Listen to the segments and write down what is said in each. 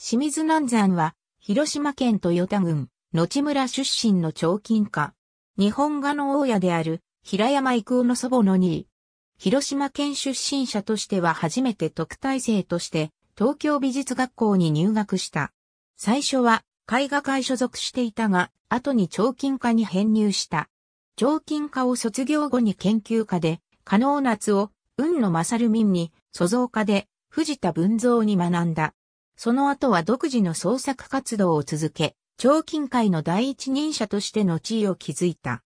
清水南山は、広島県豊田郡、野地村出身の彫金家。日本画の大家である、平山郁夫の祖母の2位。広島県出身者としては初めて特待生として、東京美術学校に入学した。最初は、絵画会所属していたが、後に彫金家に編入した。彫金家を卒業後に研究家で、加納夏を、運野勝民に、祖像家で、藤田文蔵に学んだ。その後は独自の創作活動を続け、長近海の第一人者としての地位を築いた。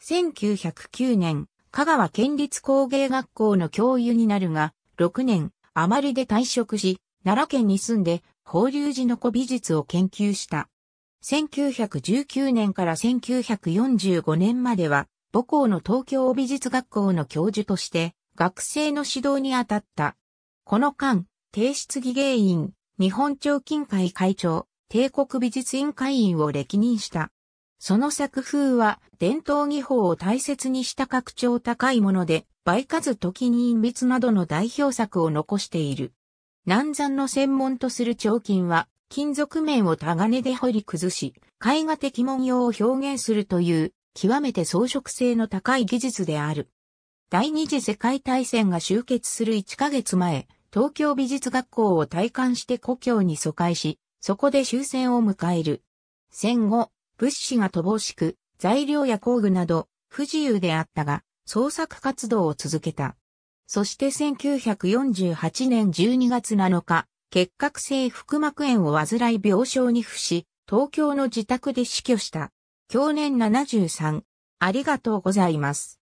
1909年、香川県立工芸学校の教諭になるが、6年、余りで退職し、奈良県に住んで、法隆寺の古美術を研究した。1919年から1945年までは、母校の東京美術学校の教授として、学生の指導に当たった。この間、提出技芸員、日本彫金会会長、帝国美術院会員を歴任した。その作風は伝統技法を大切にした格調高いもので、倍数時に隠密などの代表作を残している。南山の専門とする彫金は、金属面を鋼で掘り崩し、絵画的文様を表現するという、極めて装飾性の高い技術である。第二次世界大戦が終結する1ヶ月前、東京美術学校を退官して故郷に疎開し、そこで終戦を迎える。戦後、物資が乏しく、材料や工具など不自由であったが、創作活動を続けた。そして1948年12月7日、結核性腹膜炎を患い病床に付し、東京の自宅で死去した。去年73。ありがとうございます。